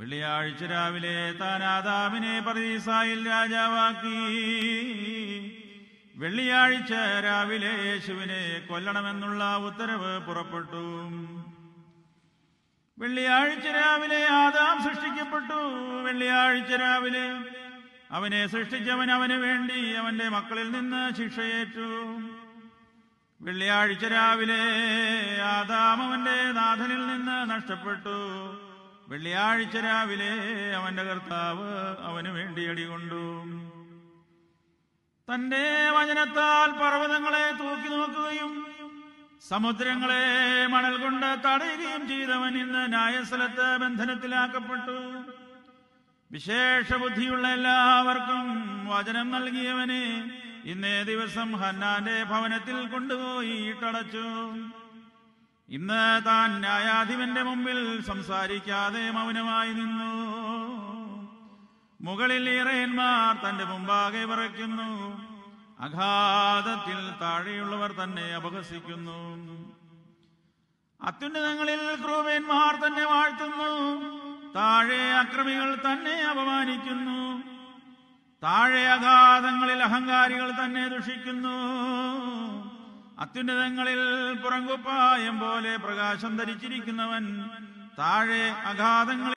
വെള്ളിയാഴ്ച രാവിലെ താൻ ആദാമിനെ പറയിസായിൽ രാജാവാക്കി വെള്ളിയാഴ്ച രാവിലെ യേശുവിനെ കൊല്ലണമെന്നുള്ള ഉത്തരവ് പുറപ്പെട്ടു വെള്ളിയാഴ്ച രാവിലെ ആദാം സൃഷ്ടിക്കപ്പെട്ടു വെള്ളിയാഴ്ച രാവിലെ അവനെ സൃഷ്ടിച്ചവൻ അവന് വേണ്ടി അവന്റെ മക്കളിൽ നിന്ന് ശിക്ഷയേറ്റു വെള്ളിയാഴ്ച രാവിലെ ആദാം അവന്റെ നാഥനിൽ നിന്ന് നഷ്ടപ്പെട്ടു വെള്ളിയാഴ്ച രാവിലെ അവന്റെ കർത്താവ് അവന് വേണ്ടി അടികൊണ്ടു തന്റെ വചനത്താൽ പർവ്വതങ്ങളെ തൂക്കി നോക്കുകയും സമുദ്രങ്ങളെ മണൽ കൊണ്ട് തടയുകയും ചെയ്തവൻ ഇന്ന് ന്യായസ്ഥലത്ത് ബന്ധനത്തിലാക്കപ്പെട്ടു വിശേഷ ബുദ്ധിയുള്ള എല്ലാവർക്കും വചനം നൽകിയവനെ ഇന്നേ ദിവസം ഹന്നാന്റെ ഭവനത്തിൽ കൊണ്ടുപോയി ഇട്ടടച്ചു ഇന്ന് താൻ ന്യായാധിപന്റെ മുമ്പിൽ സംസാരിക്കാതെ മൗനമായി നിന്നു മുകളിൽ ഇറയന്മാർ തന്റെ മുമ്പാകെ പറയ്ക്കുന്നു അഘാതത്തിൽ താഴെയുള്ളവർ തന്നെ അപഹസിക്കുന്നു അത്യുന്നതങ്ങളിൽ ക്രൂവേന്മാർ തന്നെ വാഴ്ത്തുന്നു താഴെ അക്രമികൾ തന്നെ അപമാനിക്കുന്നു താഴെ അഗാധങ്ങളിൽ അഹങ്കാരികൾ തന്നെ ദുഷിക്കുന്നു അത്യുന്നതങ്ങളിൽ പുറങ്കുപ്പായം പോലെ പ്രകാശം ധരിച്ചിരിക്കുന്നവൻ താഴെ അഗാധങ്ങളിൽ